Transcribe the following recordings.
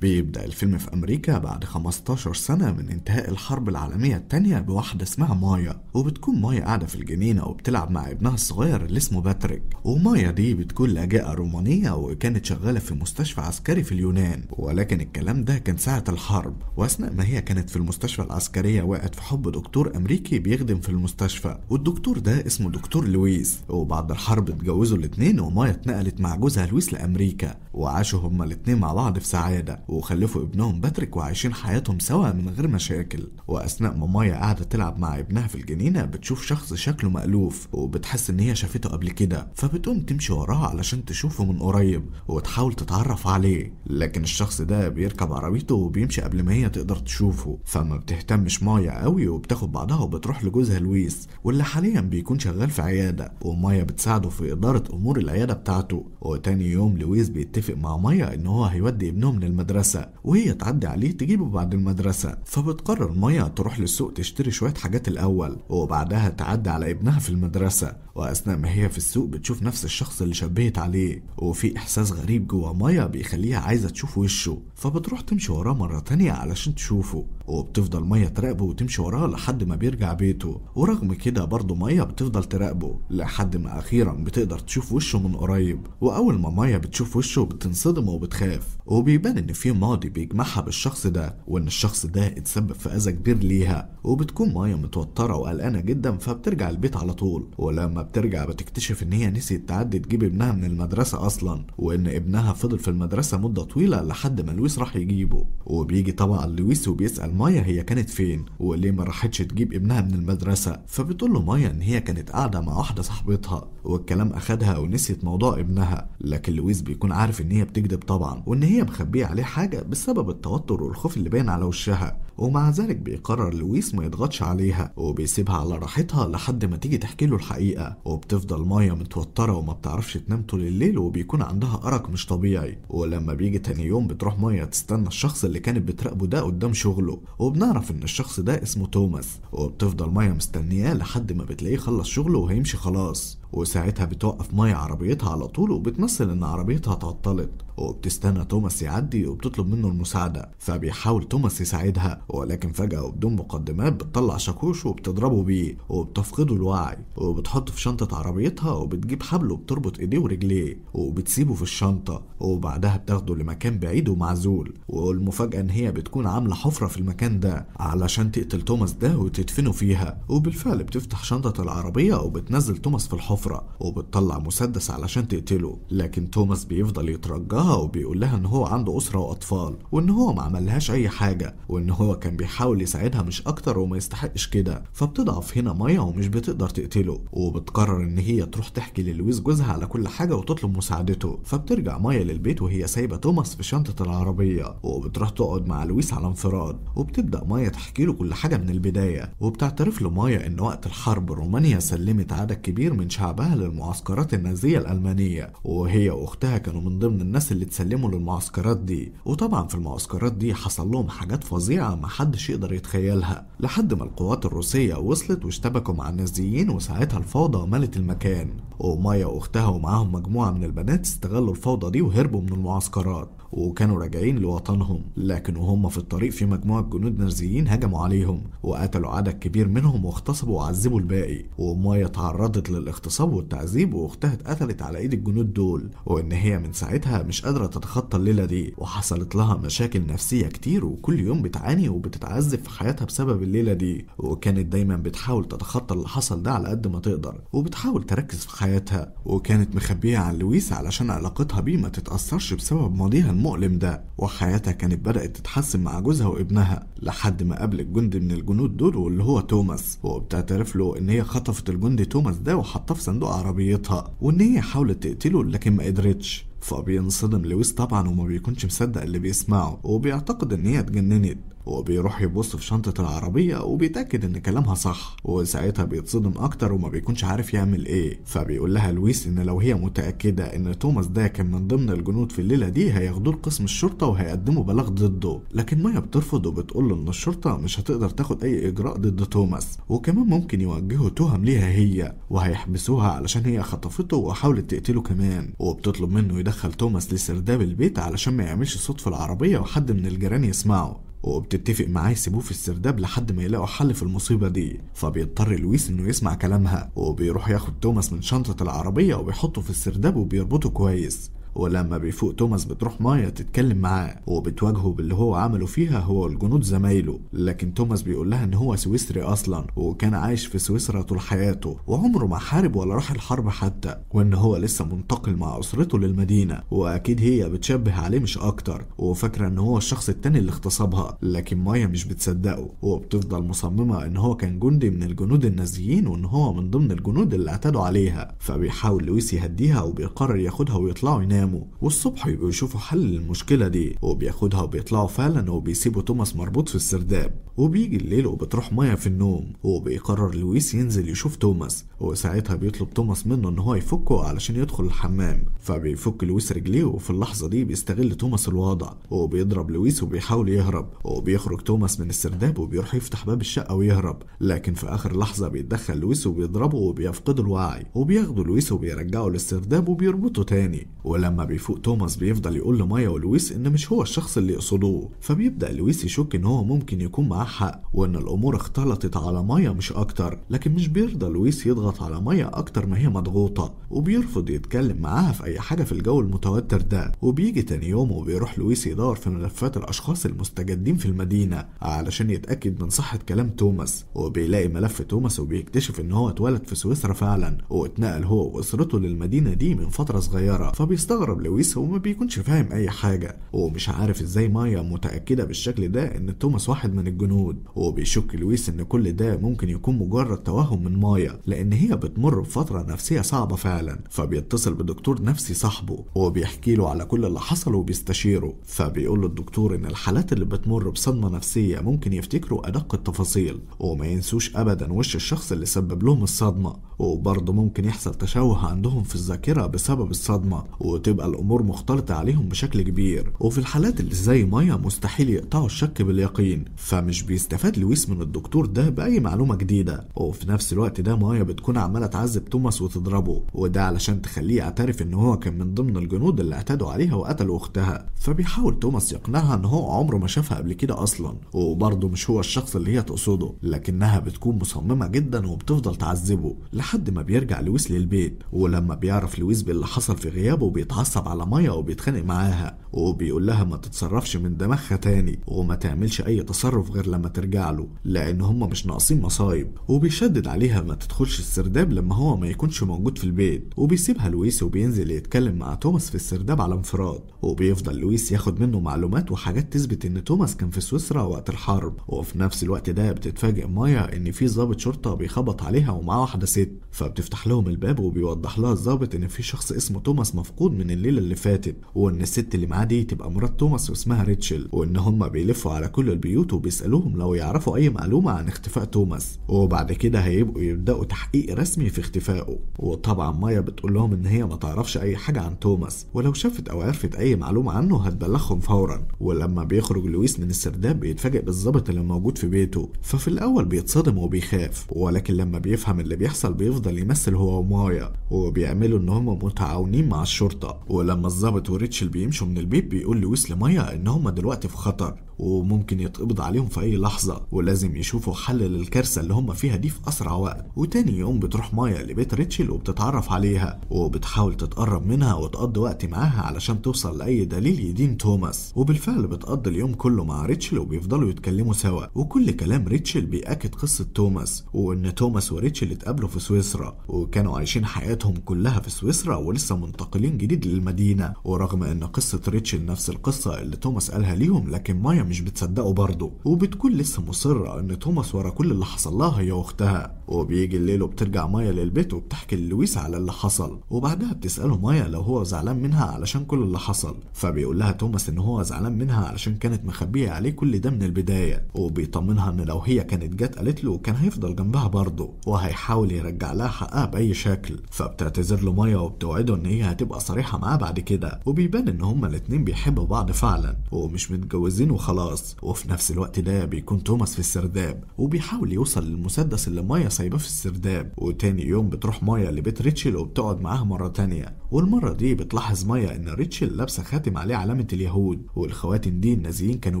بيبدأ الفيلم في أمريكا بعد 15 سنة من انتهاء الحرب العالمية التانية بواحدة اسمها مايا وبتكون مايا قاعدة في الجنينة وبتلعب مع ابنها الصغير اللي اسمه باتريك ومايا دي بتكون لاجئة رومانية وكانت شغالة في مستشفى عسكري في اليونان ولكن الكلام ده كان ساعة الحرب وأثناء ما هي كانت في المستشفى العسكرية وقعت في حب دكتور أمريكي بيخدم في المستشفى والدكتور ده اسمه دكتور لويس وبعد الحرب اتجوزوا الاتنين ومايا اتنقلت مع جوزها لويس لأمريكا وعاشوا هما الاتنين مع بعض في سعادة وخلفوا ابنهم باتريك وعايشين حياتهم سوا من غير مشاكل وأثناء ما مايا قاعدة تلعب مع ابنها في الجنينة بتشوف شخص شكله مألوف وبتحس إن هي شافته قبل كده فبتقوم تمشي وراها علشان تشوفه من قريب وتحاول تتعرف عليه لكن الشخص ده بيركب عربيته وبيمشي قبل ما هي تقدر تشوفه فما بتهتمش مايا قوي وبتاخد بعضها وبتروح لجوزها لويس واللي حاليا بيكون شغال في عيادة ومايا بتساعده في إدارة أمور العيادة بتاعته وتاني يوم لويس بيتفق يتفق مع مايا ان هو هيودي ابنهم من المدرسة وهي تعدي عليه تجيبه بعد المدرسة فبتقرر مايا تروح للسوق تشتري شوية حاجات الأول وبعدها تعدي على ابنها في المدرسة وأثناء ما هي في السوق بتشوف نفس الشخص اللي شبهت عليه وفي إحساس غريب جوا مايا بيخليها عايزة تشوف وشه فبتروح تمشي وراه مرة تانية علشان تشوفه وبتفضل مية تراقبه وتمشي وراه لحد ما بيرجع بيته ورغم كده برضه مية بتفضل تراقبه لحد ما أخيرا بتقدر تشوف وشه من قريب وأول ما مية بتشوف وشه بتنصدم وبتخاف وبيبان إن في ماضي بيجمعها بالشخص ده وإن الشخص ده اتسبب في أذى كبير ليها وبتكون مية متوترة وقلقانة جدا فبترجع البيت على طول ولما بترجع بتكتشف إن هي نسيت تعدي تجيب ابنها من المدرسة أصلا وإن ابنها فضل في المدرسة مدة طويلة لحد ما لويس راح يجيبه وبيجي طبعا لويس وبيسأل مايا هي كانت فين وليه ما راحتش تجيب ابنها من المدرسة فبتقول له مايا ان هي كانت قاعدة مع واحدة صاحبتها والكلام اخدها ونسيت موضوع ابنها لكن لويس بيكون عارف ان هي بتكذب طبعا وان هي مخبية عليه حاجة بسبب التوتر والخوف اللي باين على وشها ومع ذلك بيقرر لويس ما يضغطش عليها وبيسيبها على راحتها لحد ما تيجي تحكي له الحقيقة وبتفضل مايا متوترة وما بتعرفش تنام طول الليل وبيكون عندها أرق مش طبيعي ولما بيجي تاني يوم بتروح مايا تستنى الشخص اللي كانت بتراقبه ده قدام شغله وبنعرف إن الشخص ده اسمه توماس وبتفضل مايا مستنياه لحد ما بتلاقيه خلص شغله وهيمشي خلاص وساعتها بتوقف ماي عربيتها على طول وبتمثل ان عربيتها اتعطلت وبتستنى توماس يعدي وبتطلب منه المساعدة فبيحاول توماس يساعدها ولكن فجأة وبدون مقدمات بتطلع شاكوش وبتضربه بيه وبتفقده الوعي وبتحطه في شنطة عربيتها وبتجيب حبل وبتربط ايديه ورجليه وبتسيبه في الشنطة وبعدها بتاخده لمكان بعيد ومعزول والمفاجأة ان هي بتكون عاملة حفرة في المكان ده علشان تقتل توماس ده وتدفنه فيها وبالفعل بتفتح شنطة العربية وبتنزل توماس في الحفرة الحفرة وبتطلع مسدس علشان تقتله لكن توماس بيفضل يترجاها وبيقول لها ان هو عنده أسرة وأطفال وان هو ما عملهاش أي حاجة وان هو كان بيحاول يساعدها مش أكتر وما يستحقش كده فبتضعف هنا مايا ومش بتقدر تقتله وبتقرر ان هي تروح تحكي للويز جوزها على كل حاجة وتطلب مساعدته فبترجع مايا للبيت وهي سايبة توماس في شنطة العربية وبتروح تقعد مع لويس على انفراد وبتبدأ مايا تحكي له كل حاجة من البداية وبتعترف له مايا ان وقت الحرب رومانيا سلمت عدد كبير من شعب أباها للمعسكرات النازية الألمانية وهي وأختها كانوا من ضمن الناس اللي اتسلموا للمعسكرات دي وطبعا في المعسكرات دي حصل لهم حاجات فظيعة ما حدش يقدر يتخيلها لحد ما القوات الروسية وصلت واشتبكوا مع النازيين وساعتها الفوضى ملت المكان ومايا وأختها ومعاهم مجموعة من البنات استغلوا الفوضى دي وهربوا من المعسكرات وكانوا راجعين لوطنهم لكن وهم في الطريق في مجموعة جنود نازيين هجموا عليهم وقتلوا عدد كبير منهم واغتصبوا وعذبوا الباقي ومايا تعرضت للاغتصاب والتعذيب واختها اتقتلت على ايد الجنود دول وان هي من ساعتها مش قادرة تتخطى الليلة دي وحصلت لها مشاكل نفسية كتير وكل يوم بتعاني وبتتعذب في حياتها بسبب الليلة دي وكانت دايما بتحاول تتخطى اللي حصل ده على قد ما تقدر وبتحاول تركز في حياتها وكانت مخبية عن لويس علشان علاقتها بيه ما تتأثرش بسبب ماضيها المؤلم ده وحياتها كانت بدأت تتحسن مع جوزها وابنها لحد ما قابلت جندي من الجنود دول واللي هو توماس وبتعترف له ان هي خطفت الجندي توماس ده وحطاه في صندوق عربيتها وان هي حاولت تقتله لكن ما قدرتش فبينصدم لويس طبعا وما بيكونش مصدق اللي بيسمعه وبيعتقد ان هي اتجننت وبيروح يبص في شنطة العربية وبيتأكد إن كلامها صح وساعتها بيتصدم أكتر وما بيكونش عارف يعمل إيه فبيقول لها لويس إن لو هي متأكدة إن توماس ده كان من ضمن الجنود في الليلة دي هياخدوه لقسم الشرطة وهيقدموا بلاغ ضده لكن مايا بترفض وبتقول له إن الشرطة مش هتقدر تاخد أي إجراء ضد توماس وكمان ممكن يوجهوا تهم ليها هي وهيحبسوها علشان هي خطفته وحاولت تقتله كمان وبتطلب منه يدخل توماس لسرداب البيت علشان ما يعملش صوت في العربية وحد من الجيران يسمعه وبتتفق معاه يسيبوه في السرداب لحد ما يلاقوا حل في المصيبة دي فبيضطر لويس انه يسمع كلامها وبيروح ياخد توماس من شنطة العربية وبيحطه في السرداب وبيربطه كويس ولما بيفوق توماس بتروح مايا تتكلم معاه وبتواجهه باللي هو عمله فيها هو والجنود زمايله لكن توماس بيقول لها ان هو سويسري اصلا وكان عايش في سويسرا طول حياته وعمره ما حارب ولا راح الحرب حتى وان هو لسه منتقل مع اسرته للمدينه واكيد هي بتشبه عليه مش اكتر وفاكره ان هو الشخص التاني اللي اغتصبها لكن مايا مش بتصدقه وبتفضل مصممه ان هو كان جندي من الجنود النازيين وان هو من ضمن الجنود اللي اعتدوا عليها فبيحاول لويس يهديها وبيقرر ياخدها ويطلعوا ينام يناموا والصبح يبقوا يشوفوا حل للمشكله دي وبياخدها وبيطلعوا فعلا وبيسيبوا توماس مربوط في السرداب وبيجي الليل وبتروح مايا في النوم وبيقرر لويس ينزل يشوف توماس وساعتها بيطلب توماس منه ان هو يفكه علشان يدخل الحمام فبيفك لويس رجليه وفي اللحظه دي بيستغل توماس الوضع وبيضرب لويس وبيحاول يهرب وبيخرج توماس من السرداب وبيروح يفتح باب الشقه ويهرب لكن في اخر لحظه بيتدخل لويس وبيضربه وبيفقد الوعي وبياخده لويس وبيرجعه للسرداب وبيربطه تاني ولما لما بيفوق توماس بيفضل يقول لمايا ولويس إن مش هو الشخص اللي يقصدوه فبيبدأ لويس يشك إن هو ممكن يكون معاه حق وإن الأمور اختلطت على مايا مش أكتر لكن مش بيرضى لويس يضغط على مايا أكتر ما هي مضغوطة وبيرفض يتكلم معاها في أي حاجة في الجو المتوتر ده وبيجي تاني يوم وبيروح لويس يدور في ملفات الأشخاص المستجدين في المدينة علشان يتأكد من صحة كلام توماس وبيلاقي ملف توماس وبيكتشف إن هو اتولد في سويسرا فعلا واتنقل هو وأسرته للمدينة دي من فترة صغيرة فبيستغرب بيستغرب لويس وما بيكونش فاهم أي حاجة ومش عارف إزاي مايا متأكدة بالشكل ده إن توماس واحد من الجنود وبيشك لويس إن كل ده ممكن يكون مجرد توهم من مايا لأن هي بتمر بفترة نفسية صعبة فعلا فبيتصل بدكتور نفسي صاحبه وبيحكي له على كل اللي حصل وبيستشيره فبيقول له الدكتور إن الحالات اللي بتمر بصدمة نفسية ممكن يفتكروا أدق التفاصيل وما ينسوش أبدا وش الشخص اللي سبب لهم الصدمة وبرضه ممكن يحصل تشوه عندهم في الذاكرة بسبب الصدمة وت بتبقى الامور مختلطه عليهم بشكل كبير وفي الحالات اللي زي مايا مستحيل يقطعوا الشك باليقين فمش بيستفاد لويس من الدكتور ده باي معلومه جديده وفي نفس الوقت ده مايا بتكون عماله تعذب توماس وتضربه وده علشان تخليه يعترف ان هو كان من ضمن الجنود اللي اعتدوا عليها وقتلوا اختها فبيحاول توماس يقنعها ان هو عمره ما شافها قبل كده اصلا وبرضه مش هو الشخص اللي هي تقصده لكنها بتكون مصممه جدا وبتفضل تعذبه لحد ما بيرجع لويس للبيت ولما بيعرف لويس باللي حصل في غيابه بيتعرض بيتعصب على مايا وبيتخانق معاها وبيقول لها ما تتصرفش من دماغها تاني وما تعملش اي تصرف غير لما ترجع له لان هما مش ناقصين مصايب وبيشدد عليها ما تدخلش السرداب لما هو ما يكونش موجود في البيت وبيسيبها لويس وبينزل يتكلم مع توماس في السرداب على انفراد وبيفضل لويس ياخد منه معلومات وحاجات تثبت ان توماس كان في سويسرا وقت الحرب وفي نفس الوقت ده بتتفاجئ مايا ان في ضابط شرطه بيخبط عليها ومعاه واحده ست فبتفتح لهم الباب وبيوضح لها الضابط ان في شخص اسمه توماس مفقود من من الليله اللي فاتت وان الست اللي معاه دي تبقى مرات توماس واسمها ريتشل وان هما بيلفوا على كل البيوت وبيسالوهم لو يعرفوا اي معلومه عن اختفاء توماس وبعد كده هيبقوا يبداوا تحقيق رسمي في اختفائه وطبعا مايا بتقول لهم ان هي ما تعرفش اي حاجه عن توماس ولو شافت او عرفت اي معلومه عنه هتبلغهم فورا ولما بيخرج لويس من السرداب بيتفاجئ بالظابط اللي موجود في بيته ففي الاول بيتصدم وبيخاف ولكن لما بيفهم اللي بيحصل بيفضل يمثل هو ومايا وبيعملوا ان هم متعاونين مع الشرطه ولما الظابط وريتشل بيمشوا من البيت بيقول لويس لمايا ان هما دلوقتي في خطر وممكن يتقبض عليهم في أي لحظة ولازم يشوفوا حل للكارثة اللي هم فيها دي في أسرع وقت وتاني يوم بتروح مايا لبيت ريتشل وبتتعرف عليها وبتحاول تتقرب منها وتقضي وقت معاها علشان توصل لأي دليل يدين توماس وبالفعل بتقضي اليوم كله مع ريتشل وبيفضلوا يتكلموا سوا وكل كلام ريتشل بيأكد قصة توماس وإن توماس وريتشل اتقابلوا في سويسرا وكانوا عايشين حياتهم كلها في سويسرا ولسه منتقلين جديد للمدينة ورغم إن قصة ريتشل نفس القصة اللي توماس قالها ليهم لكن مايا مش بتصدقه برضه وبتكون لسه مصرة إن توماس ورا كل اللي حصل لها هي وأختها وبيجي الليل وبترجع مايا للبيت وبتحكي للويس على اللي حصل وبعدها بتسأله مايا لو هو زعلان منها علشان كل اللي حصل فبيقول لها توماس إن هو زعلان منها علشان كانت مخبية عليه كل ده من البداية وبيطمنها إن لو هي كانت جت قالت له كان هيفضل جنبها برضه وهيحاول يرجع لها حقها بأي شكل فبتعتذر له مايا وبتوعده إن هي هتبقى صريحة معاه بعد كده وبيبان إن هما الاتنين بيحبوا بعض فعلا ومش متجوزين وخلاص خلاص وفي نفس الوقت ده بيكون توماس في السرداب وبيحاول يوصل للمسدس اللي مايا سايباه في السرداب وتاني يوم بتروح مايا لبيت ريتشل وبتقعد معاها مرة تانية والمرة دي بتلاحظ مايا ان ريتشل لابسة خاتم عليه علامة اليهود والخواتم دي النازيين كانوا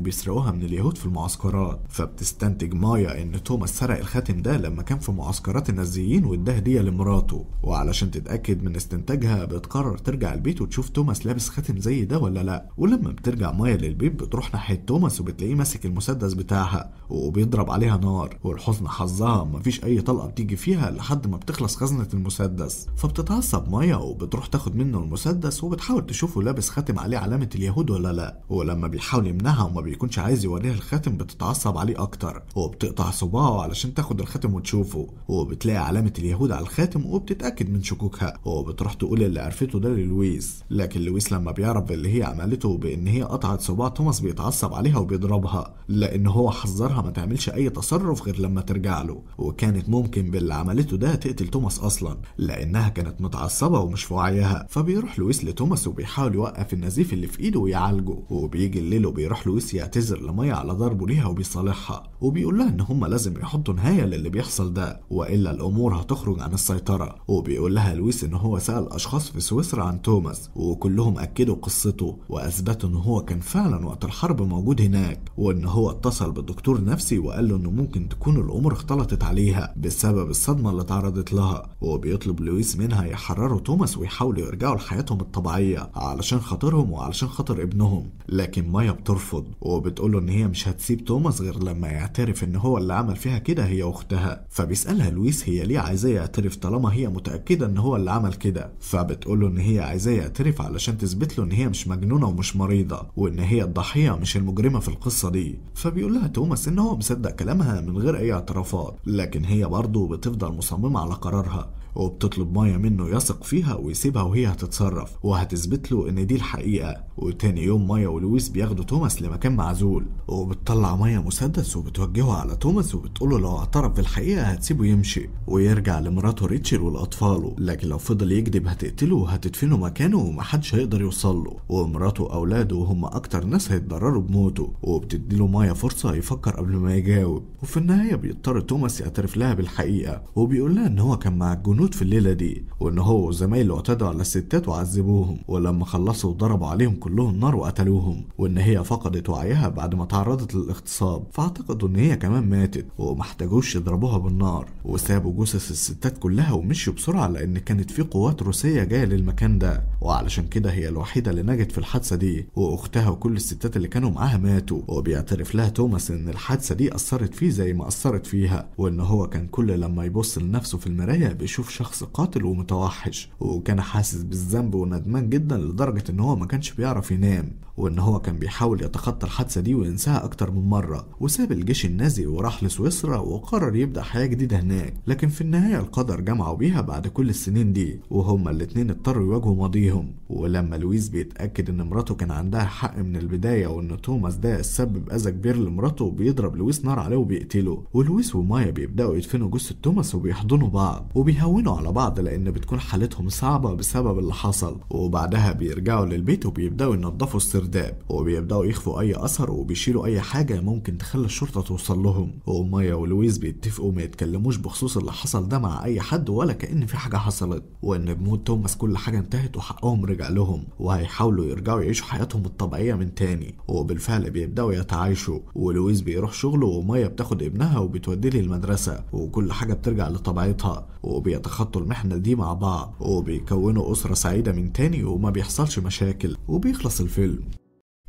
بيسرقوها من اليهود في المعسكرات فبتستنتج مايا ان توماس سرق الخاتم ده لما كان في معسكرات النازيين واداه هدية لمراته وعلشان تتأكد من استنتاجها بتقرر ترجع البيت وتشوف توماس لابس خاتم زي ده ولا لا ولما بترجع مايا للبيت بتروح ناحية توماس توماس وبتلاقيه ماسك المسدس بتاعها وبيضرب عليها نار ولحسن حظها مفيش اي طلقه بتيجي فيها لحد ما بتخلص خزنه المسدس فبتتعصب مايا وبتروح تاخد منه المسدس وبتحاول تشوفه لابس خاتم عليه علامه اليهود ولا لا ولما بيحاول يمنعها وما بيكونش عايز يوريها الخاتم بتتعصب عليه اكتر وبتقطع صباعه علشان تاخد الخاتم وتشوفه وبتلاقي علامه اليهود على الخاتم وبتتاكد من شكوكها وبتروح تقول اللي عرفته ده للويس لكن لويس لما بيعرف اللي هي عملته بان هي قطعت صباع توماس بيتعصب عليها وبيضربها لأن هو حذرها ما تعملش أي تصرف غير لما ترجع له وكانت ممكن باللي عملته ده تقتل توماس أصلا لأنها كانت متعصبة ومش في وعيها فبيروح لويس لتوماس وبيحاول يوقف النزيف اللي في إيده ويعالجه وبيجي الليل وبيروح لويس يعتذر لمية على ضربه ليها وبيصالحها وبيقول لها إن هما لازم يحطوا نهاية للي بيحصل ده وإلا الأمور هتخرج عن السيطرة وبيقول لها لويس إن هو سأل أشخاص في سويسرا عن توماس وكلهم أكدوا قصته وأثبتوا إن هو كان فعلا وقت الحرب موجود هناك وان هو اتصل بالدكتور نفسي وقال له انه ممكن تكون الامور اختلطت عليها بسبب الصدمه اللي تعرضت لها وبيطلب لويس منها يحرروا توماس ويحاولوا يرجعوا لحياتهم الطبيعيه علشان خاطرهم وعلشان خاطر ابنهم لكن مايا بترفض وبتقول له ان هي مش هتسيب توماس غير لما يعترف ان هو اللي عمل فيها كده هي اختها فبيسالها لويس هي ليه عايزاه يعترف طالما هي متاكده ان هو اللي عمل كده فبتقول له ان هي عايزاه يعترف علشان تثبت له ان هي مش مجنونه ومش مريضه وان هي الضحيه مش المجرمه مجرمة في القصة دي فبيقول لها توماس إن هو مصدق كلامها من غير أي اعترافات لكن هي برضه بتفضل مصممة على قرارها وبتطلب مايا منه يثق فيها ويسيبها وهي هتتصرف وهتثبت له ان دي الحقيقه وتاني يوم مايا ولويس بياخدوا توماس لمكان معزول وبتطلع مايا مسدس وبتوجهه على توماس وبتقول له لو اعترف بالحقيقه هتسيبه يمشي ويرجع لمراته ريتشل ولاطفاله لكن لو فضل يكذب هتقتله وهتدفنه مكانه ومحدش هيقدر يوصل له ومراته واولاده هم اكتر ناس هيتضرروا بموته وبتديله مايا فرصه يفكر قبل ما يجاوب وفي النهايه بيضطر توماس يعترف لها بالحقيقه وبيقول لها ان هو كان مع الجنود موجود في الليله دي وان هو وزمايله اعتدوا على الستات وعذبوهم ولما خلصوا ضربوا عليهم كلهم نار وقتلوهم وان هي فقدت وعيها بعد ما تعرضت للاغتصاب فاعتقدوا ان هي كمان ماتت ومحتاجوش يضربوها بالنار وسابوا جثث الستات كلها ومشوا بسرعه لان كانت في قوات روسيه جايه للمكان ده وعلشان كده هي الوحيده اللي نجت في الحادثه دي واختها وكل الستات اللي كانوا معاها ماتوا وبيعترف لها توماس ان الحادثه دي اثرت فيه زي ما اثرت فيها وان هو كان كل لما يبص لنفسه في المرايه بيشوف شخص قاتل ومتوحش وكان حاسس بالذنب وندمان جدا لدرجة ان هو ما كانش بيعرف ينام وإن هو كان بيحاول يتخطى الحادثة دي وينساها أكتر من مرة وساب الجيش النازي وراح لسويسرا وقرر يبدأ حياة جديدة هناك لكن في النهاية القدر جمعه بيها بعد كل السنين دي وهما الاتنين اضطروا يواجهوا ماضيهم ولما لويس بيتأكد إن مراته كان عندها حق من البداية وإن توماس ده سبب أذى كبير لمراته بيضرب لويس نار عليه وبيقتله ولويس ومايا بيبدأوا يدفنوا جثة توماس وبيحضنوا بعض وبيهونوا على بعض لأن بتكون حالتهم صعبة بسبب اللي حصل وبعدها بيرجعوا للبيت وبيبدأوا ينضفوا السر السرداب وبيبداوا يخفوا اي اثر وبيشيلوا اي حاجه ممكن تخلي الشرطه توصل لهم ومايا ولويس بيتفقوا ما يتكلموش بخصوص اللي حصل ده مع اي حد ولا كان في حاجه حصلت وان بموت توماس كل حاجه انتهت وحقهم رجع لهم وهيحاولوا يرجعوا يعيشوا حياتهم الطبيعيه من تاني وبالفعل بيبداوا يتعايشوا ولويس بيروح شغله ومايا بتاخد ابنها وبتوديه للمدرسه وكل حاجه بترجع لطبيعتها وبيتخطوا المحنه دي مع بعض وبيكونوا اسره سعيده من تاني وما بيحصلش مشاكل وبيخلص الفيلم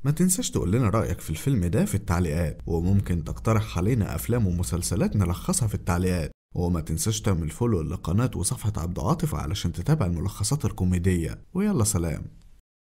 ما تنساش تقول لنا رأيك في الفيلم ده في التعليقات وممكن تقترح علينا أفلام ومسلسلات نلخصها في التعليقات وما تنساش تعمل فولو لقناة وصفحة عبد عاطف علشان تتابع الملخصات الكوميدية ويلا سلام